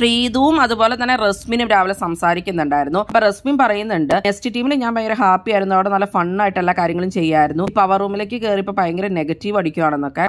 ശ്രീതുവും അതുപോലെ തന്നെ റസ്മിനും രാവിലെ സംസാരിക്കുന്നുണ്ടായിരുന്നു അപ്പൊ റസ്മിൻ പറയുന്നുണ്ട് നെക്സ്റ്റ് ടീമിൽ ഞാൻ ഭയങ്കര ഹാപ്പി ആയിരുന്നു അവിടെ നല്ല ഫണ്ണായിട്ട് എല്ലാ കാര്യങ്ങളും ചെയ്യായിരുന്നു പവർ റൂമിലേക്ക് കയറിയപ്പോൾ ഭയങ്കര നെഗറ്റീവ് അടിക്കുകയാണെന്നൊക്കെ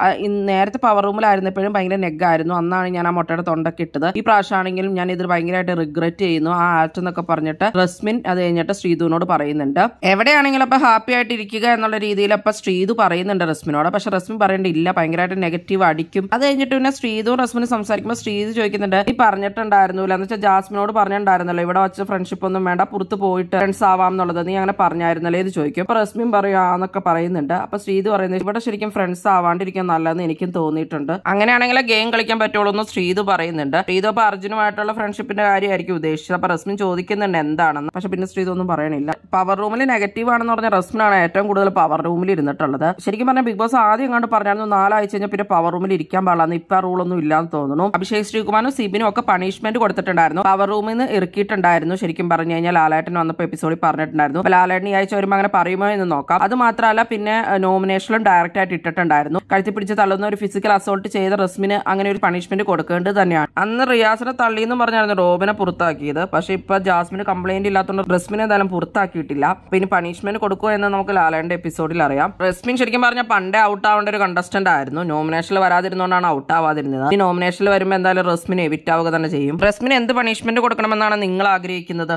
നേരത്തെ പവർ റൂമിലായിരുന്നപ്പോഴും ഭയങ്കര നെഗായിരുന്നു അന്നാണ് ഞാൻ ആ മുട്ടയുടെ തൊണ്ടൊക്കെ ഇട്ടത് ഈ പ്രാവശ്യമാണെങ്കിലും ഞാൻ ഇത് ഭയങ്കരമായിട്ട് റിഗ്രറ്റ് ചെയ്യുന്നു ആ ആക്ട് എന്നൊക്കെ പറഞ്ഞിട്ട് റസ്മിൻ അത് കഴിഞ്ഞിട്ട് ശ്രീതുവിനോട് പറയുന്നുണ്ട് എവിടെയാണെങ്കിലും അപ്പൊ ഹാപ്പി ആയിട്ട് ഇരിക്കുക എന്നുള്ള രീതിയിൽ അപ്പൊ ശ്രീതു പറയുന്നുണ്ട് റസ്മിനോട് പക്ഷെ റസ്മിൻ പറയേണ്ടില്ല ഇല്ല ഭയങ്കരമായിട്ട് നെഗറ്റീവ് അടിക്കും അത് കഴിഞ്ഞിട്ട് പിന്നെ ശ്രീതു റസ്മിനും സംസാരിക്കുമ്പോൾ ശ്രീതു ചോദിക്കുന്നുണ്ട് ഈ പറഞ്ഞിട്ട് പറഞ്ഞിട്ടുണ്ടായിരുന്നില്ല എന്ന് വെച്ചാൽ ജാസ്മിനോട് പറഞ്ഞിട്ടുണ്ടായിരുന്നല്ലോ ഇവിടെ വെച്ച് ഫ്രണ്ട്ഷിപ്പ് ഒന്നും വേണ്ട പുറത്ത് പോയിട്ട് ഫ്രണ്ട്സ് ആവാം എന്നുള്ളത് നീ അങ്ങനെ പറഞ്ഞായിരുന്നല്ലേ ഇത് ചോദിക്കും അപ്പൊ റസ്മിൻ പറയാന്നൊക്കെ പറയുന്നുണ്ട് അപ്പൊ ശ്രീത് പറയുന്നത് ഇവിടെ ശരിക്കും ഫ്രണ്ട്സ് ആവാണ്ടിരിക്കാൻ നല്ലതെന്ന് എനിക്കും തോന്നിയിട്ടുണ്ട് അങ്ങനെയാണെങ്കിൽ ഗെയിം കളിക്കാൻ പറ്റുള്ളൂ എന്ന് ശ്രീത് പറയുന്നുണ്ട് ശ്രീത് അപ്പൊ അർജുനുമായിട്ടുള്ള ഫ്രണ്ട്ഷിപ്പിന്റെ കാര്യമായിരിക്കും ഉദ്ദേശിച്ചത് അപ്പൊ റസ്മിൻ ചോദിക്കുന്നുണ്ട് എന്താണെന്ന് പക്ഷെ പിന്നെ ശ്രീത് ഒന്നും പറയണില്ല പവർ റൂമിൽ നെഗറ്റീവ് ആണെന്ന് പറഞ്ഞ റസ്മിനാണ് ഏറ്റവും കൂടുതൽ പവർ റൂമിൽ ഇരുന്നിട്ടുള്ളത് ശരിക്കും പറഞ്ഞാൽ ബിഗ് ബോസ് ആദ്യം കണ്ട് പറഞ്ഞായിരുന്നു നാലാഴ്ച കഴിഞ്ഞാൽ പിന്നെ പവർ റൂമിൽ ഇരിക്കാൻ പാടില്ല ഇപ്പൊ റൂളൊന്നും ഇല്ലാന്ന് തോന്നുന്നു അഭിഷേക് ശ്രീകുമാരും സിബിനും ഒക്കെ പണി പണിഷ്മെന്റ് കൊടുത്തിട്ടുണ്ടായിരുന്നു പവർ റൂമിൽ നിന്ന് ഇറക്കിയിട്ടുണ്ടായിരുന്നു ശരിക്കും പറഞ്ഞു കഴിഞ്ഞാൽ ലാലേട്ടൻ വന്നപ്പോൾ എപ്പിസോഡിൽ പറഞ്ഞിട്ടുണ്ടായിരുന്നു അപ്പൊ ലാലേട്ടൻ ഈ ആഴ്ച വരുമ്പോൾ അങ്ങനെ പറയുമോ എന്ന് നോക്കാം അത് മാത്രമല്ല പിന്നെ നോമിനേഷനും ഡയറക്റ്റ് ആയിട്ട് ഇട്ടിട്ടുണ്ടായിരുന്നു കഴുത്തി പിടിച്ച് തള്ളുന്ന ഒരു ഫിസിക്കൽ അസോൾട്ട് ചെയ്ത റസ്മിന് അങ്ങനെ ഒരു പണിഷ്മെന്റ് കൊടുക്കേണ്ടത് തന്നെയാണ് അന്ന് റിയാസിനെ തള്ളി എന്ന് പറഞ്ഞായിരുന്നു റോബിനെ പുറത്താക്കിയത് പക്ഷെ ഇപ്പൊ ജാസ്മിന് കംപ്ലൈന്റ് ഇല്ലാത്തതുകൊണ്ട് റസ്മിനെ എന്തായാലും പുറത്താക്കിയിട്ടില്ല പിന്നെ പണിഷ്മെന്റ് കൊടുക്കുമോ എന്ന് നമുക്ക് ലാലേന്റെ എപ്പിസോഡിൽ അറിയാം റസ്മിൻ ശരിക്കും പറഞ്ഞാൽ പണ്ടേ ഔട്ട് ആവേണ്ട ഒരു കണ്ടസ്റ്റന്റ് ആയിരുന്നു നോമിനേഷനിൽ വരാതിരുന്നോണ്ടാണ് ഔട്ട് ആവാതിരുന്നത് ഈ നോമിനേഷനിൽ വരുമ്പോൾ എന്തായാലും റസ്മിന് എവിറ്റ് ആവുക തന്നെ ചെയ്യും റസ്മിന് എന്ത് പണിഷ്മെന്റ് കൊടുക്കണമെന്നാണ് നിങ്ങൾ ആഗ്രഹിക്കുന്നത്